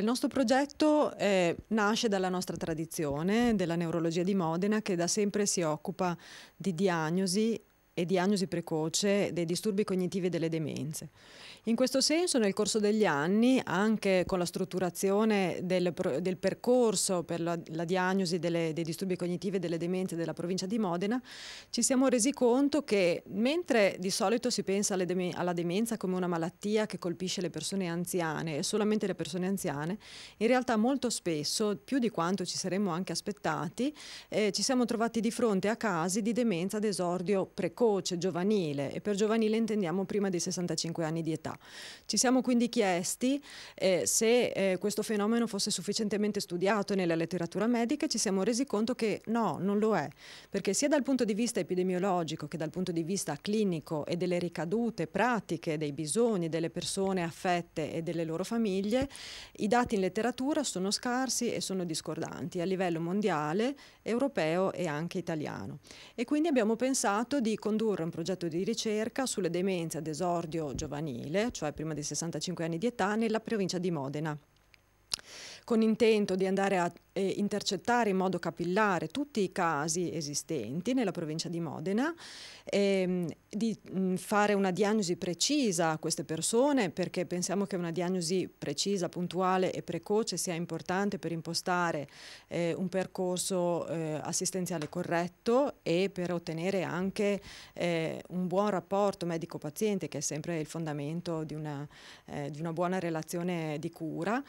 Il nostro progetto eh, nasce dalla nostra tradizione della neurologia di Modena che da sempre si occupa di diagnosi e diagnosi precoce dei disturbi cognitivi e delle demenze. In questo senso nel corso degli anni, anche con la strutturazione del, del percorso per la, la diagnosi delle, dei disturbi cognitivi e delle demenze della provincia di Modena, ci siamo resi conto che mentre di solito si pensa deme alla demenza come una malattia che colpisce le persone anziane e solamente le persone anziane, in realtà molto spesso, più di quanto ci saremmo anche aspettati, eh, ci siamo trovati di fronte a casi di demenza ad esordio precoce precoce, giovanile e per giovanile intendiamo prima dei 65 anni di età. Ci siamo quindi chiesti eh, se eh, questo fenomeno fosse sufficientemente studiato nella letteratura medica e ci siamo resi conto che no, non lo è, perché sia dal punto di vista epidemiologico che dal punto di vista clinico e delle ricadute pratiche, dei bisogni delle persone affette e delle loro famiglie, i dati in letteratura sono scarsi e sono discordanti a livello mondiale, europeo e anche italiano. E quindi abbiamo pensato di condurre condurre un progetto di ricerca sulle demenze ad esordio giovanile, cioè prima dei 65 anni di età, nella provincia di Modena con intento di andare a eh, intercettare in modo capillare tutti i casi esistenti nella provincia di Modena, ehm, di mh, fare una diagnosi precisa a queste persone perché pensiamo che una diagnosi precisa, puntuale e precoce sia importante per impostare eh, un percorso eh, assistenziale corretto e per ottenere anche eh, un buon rapporto medico-paziente che è sempre il fondamento di una, eh, di una buona relazione di cura.